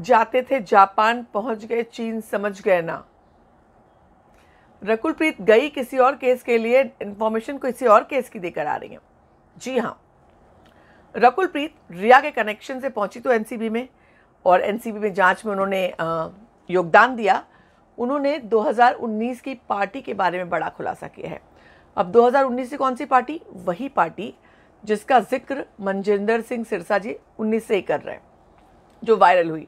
जाते थे जापान पहुंच गए चीन समझ गए ना रकुलप्रीत गई किसी और केस के लिए को किसी और केस की देकर आ रही है जी हाँ रकुलप्रीत रिया के कनेक्शन से पहुंची तो एनसीबी में और एनसीबी में जांच में उन्होंने योगदान दिया उन्होंने 2019 की पार्टी के बारे में बड़ा खुलासा किया है अब 2019 से कौन सी पार्टी वही पार्टी जिसका जिक्र मनजिंदर सिंह सिरसा जी उन्नीस से ही कर रहे हैं जो वायरल हुई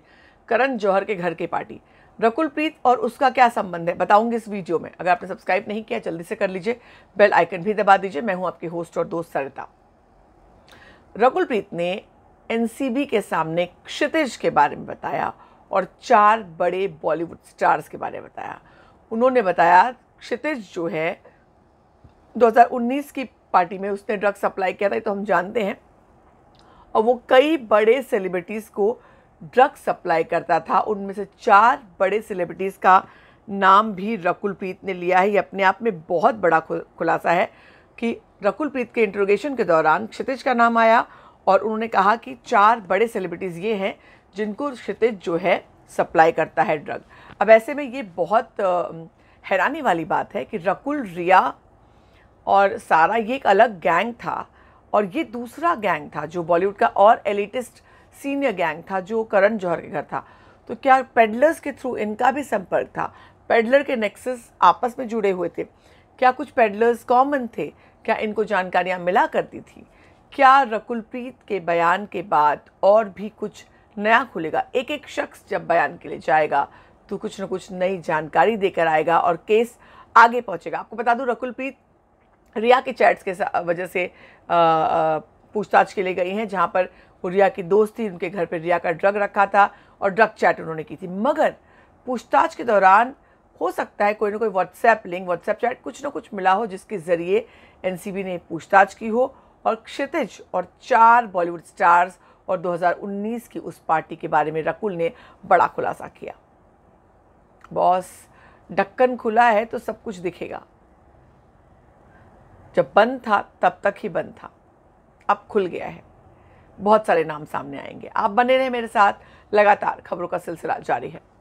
करण जौहर के घर की पार्टी रकुलप्रीत और उसका क्या संबंध है बताऊंगी इस वीडियो में अगर आपने सब्सक्राइब नहीं किया जल्दी से कर लीजिए बेल आइकन भी दबा दीजिए मैं हूं आपकी होस्ट और दोस्त सरिता रकुलप्रीत ने एनसीबी के सामने क्षितिज के बारे में बताया और चार बड़े बॉलीवुड स्टार्स के बारे में बताया उन्होंने बताया क्षितिज जो है 2019 की पार्टी में उसने ड्रग्स अप्लाई किया था तो हम जानते हैं और वो कई बड़े सेलिब्रिटीज़ को ड्रग सप्लाई करता था उनमें से चार बड़े सेलिब्रिटीज़ का नाम भी रकुलप्रीत ने लिया है ये अपने आप में बहुत बड़ा खुलासा है कि रकुलप्रीत के इंट्रोगेशन के दौरान क्षितिज का नाम आया और उन्होंने कहा कि चार बड़े सेलिब्रिटीज़ ये हैं जिनको क्षितिज जो है सप्लाई करता है ड्रग अब ऐसे में ये बहुत हैरानी वाली बात है कि रकुल रिया और सारा ये एक अलग गैंग था और ये दूसरा गैंग था जो बॉलीवुड का और एलिटिस्ट सीनियर गैंग था जो करण जौहर के घर था तो क्या पेडलर्स के थ्रू इनका भी संपर्क था पेडलर के नेक्सस आपस में जुड़े हुए थे क्या कुछ पेडलर्स कॉमन थे क्या इनको जानकारियाँ मिला करती थी क्या रकुलप्रीत के बयान के बाद और भी कुछ नया खुलेगा एक एक शख्स जब बयान के लिए जाएगा तो कुछ ना कुछ नई जानकारी देकर आएगा और केस आगे पहुंचेगा आपको बता दूं रकुलप्रीत रिया के चैट्स के वजह से आ, आ, पूछताछ के लिए गई हैं जहां पर वो रिया की दोस्त थी उनके घर पर रिया का ड्रग रखा था और ड्रग चैट उन्होंने की थी मगर पूछताछ के दौरान हो सकता है कोई ना कोई व्हाट्सएप लिंक व्हाट्सएप चैट कुछ ना कुछ मिला हो जिसके ज़रिए एनसीबी ने पूछताछ की हो और क्षितिज और चार बॉलीवुड स्टार्स और 2019 की उस पार्टी के बारे में रकुल ने बड़ा खुलासा किया बॉस ढक्कन खुला है तो सब कुछ दिखेगा जब बंद था तब तक ही बंद था अब खुल गया है बहुत सारे नाम सामने आएंगे आप बने रहें मेरे साथ लगातार खबरों का सिलसिला जारी है